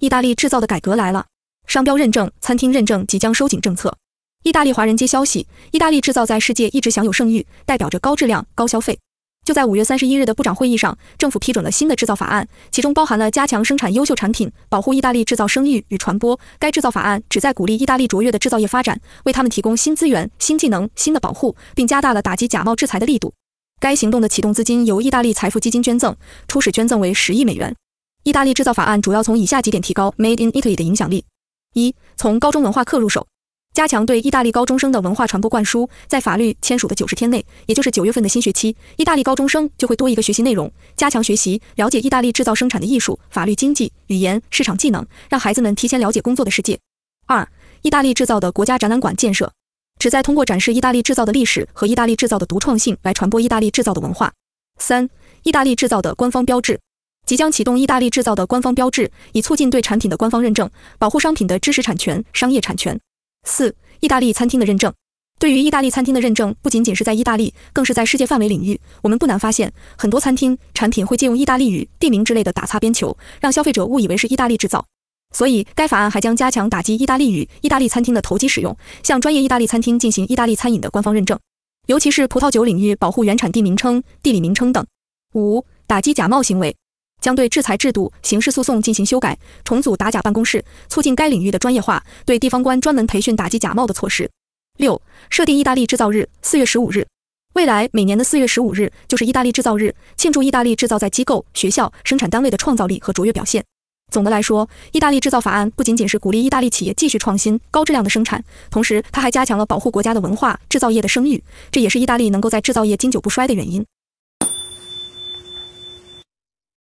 意大利制造的改革来了，商标认证、餐厅认证即将收紧政策。意大利华人街消息：意大利制造在世界一直享有盛誉，代表着高质量、高消费。就在五月三十一日的部长会议上，政府批准了新的制造法案，其中包含了加强生产优秀产品、保护意大利制造声誉与传播。该制造法案旨在鼓励意大利卓越的制造业发展，为他们提供新资源、新技能、新的保护，并加大了打击假冒制裁的力度。该行动的启动资金由意大利财富基金捐赠，初始捐赠为十亿美元。意大利制造法案主要从以下几点提高 Made in Italy 的影响力：一、从高中文化课入手，加强对意大利高中生的文化传播灌输。在法律签署的九十天内，也就是九月份的新学期，意大利高中生就会多一个学习内容，加强学习了解意大利制造生产的艺术、法律、经济、语言、市场技能，让孩子们提前了解工作的世界。二、意大利制造的国家展览馆建设，旨在通过展示意大利制造的历史和意大利制造的独创性来传播意大利制造的文化。三、意大利制造的官方标志。即将启动意大利制造的官方标志，以促进对产品的官方认证，保护商品的知识产权、商业产权。四、意大利餐厅的认证，对于意大利餐厅的认证，不仅仅是在意大利，更是在世界范围领域。我们不难发现，很多餐厅产品会借用意大利语地名之类的打擦边球，让消费者误以为是意大利制造。所以，该法案还将加强打击意大利语、意大利餐厅的投机使用，向专业意大利餐厅进行意大利餐饮的官方认证，尤其是葡萄酒领域，保护原产地名称、地理名称等。五、打击假冒行为。将对制裁制度、刑事诉讼进行修改，重组打假办公室，促进该领域的专业化，对地方官专门培训打击假冒的措施。六，设定意大利制造日。四月十五日，未来每年的四月十五日就是意大利制造日，庆祝意大利制造在机构、学校、生产单位的创造力和卓越表现。总的来说，意大利制造法案不仅仅是鼓励意大利企业继续创新、高质量的生产，同时它还加强了保护国家的文化制造业的声誉，这也是意大利能够在制造业经久不衰的原因。